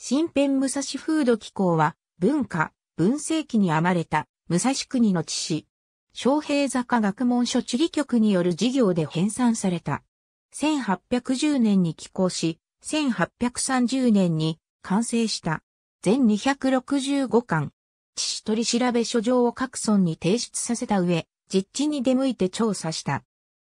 新編武蔵風土機構は、文化、文政期に編まれた、武蔵国の地史。昌平坂学問所地理局による事業で編纂された。1810年に寄港し、1830年に完成した。全265巻。地史取調書状を各村に提出させた上、実地に出向いて調査した。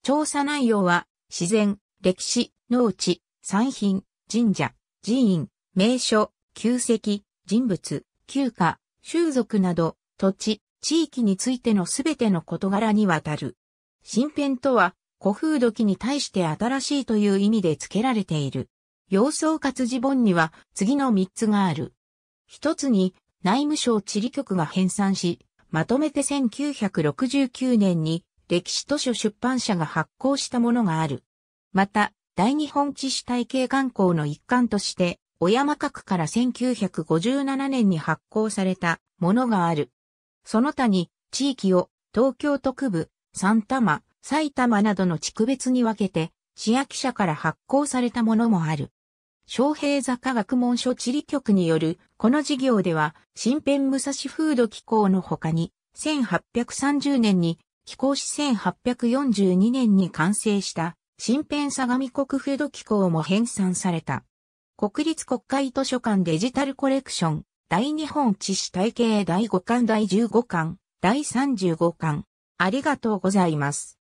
調査内容は、自然、歴史、農地、産品、神社、寺院、名所、旧跡、人物、旧家、習俗など、土地、地域についてのすべての事柄にわたる。新編とは、古風土器に対して新しいという意味で付けられている。洋装活字本には次の3つがある。1つに内務省地理局が編纂し、まとめて1969年に歴史図書出版社が発行したものがある。また、大日本地史体系観光の一環として、小山閣から1957年に発行されたものがある。その他に地域を東京都区部、三多摩、埼玉などの地区別に分けて、市役所から発行されたものもある。昌平坂学問所地理局による、この事業では、新編武蔵風土機構の他に、1830年に、機構し1842年に完成した、新編相模国風土機構も編纂された。国立国会図書館デジタルコレクション、大日本知識体系第5巻第15巻、第35巻。ありがとうございます。